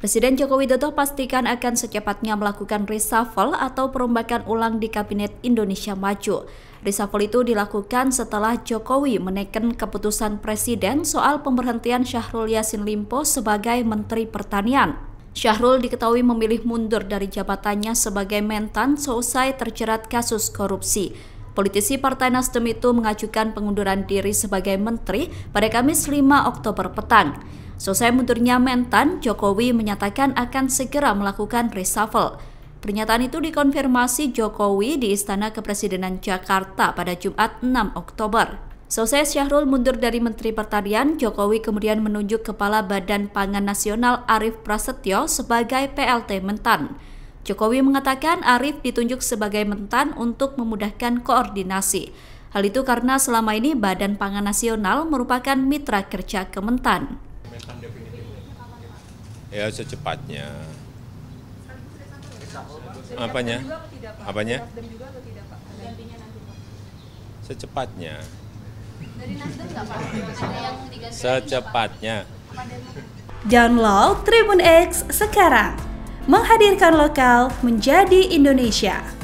Presiden Joko Widodo pastikan akan secepatnya melakukan reshuffle atau perombakan ulang di Kabinet Indonesia Maju. Reshuffle itu dilakukan setelah Jokowi menaikkan keputusan Presiden soal pemberhentian Syahrul Yassin Limpo sebagai Menteri Pertanian. Syahrul diketahui memilih mundur dari jabatannya sebagai mentan seusai terjerat kasus korupsi. Politisi Partai Nasdem itu mengajukan pengunduran diri sebagai menteri pada Kamis 5 Oktober petang. Selesai mundurnya Mentan, Jokowi menyatakan akan segera melakukan reshuffle. Pernyataan itu dikonfirmasi Jokowi di Istana Kepresidenan Jakarta pada Jumat 6 Oktober. Selesai Syahrul mundur dari Menteri Pertanian, Jokowi kemudian menunjuk Kepala Badan Pangan Nasional Arief Prasetyo sebagai PLT Mentan. Jokowi mengatakan Arief ditunjuk sebagai Mentan untuk memudahkan koordinasi. Hal itu karena selama ini Badan Pangan Nasional merupakan mitra kerja Kementan. Ya secepatnya. Apanya? Apanya? Secepatnya. Secepatnya. Download Tribun X sekarang. Menghadirkan lokal menjadi Indonesia.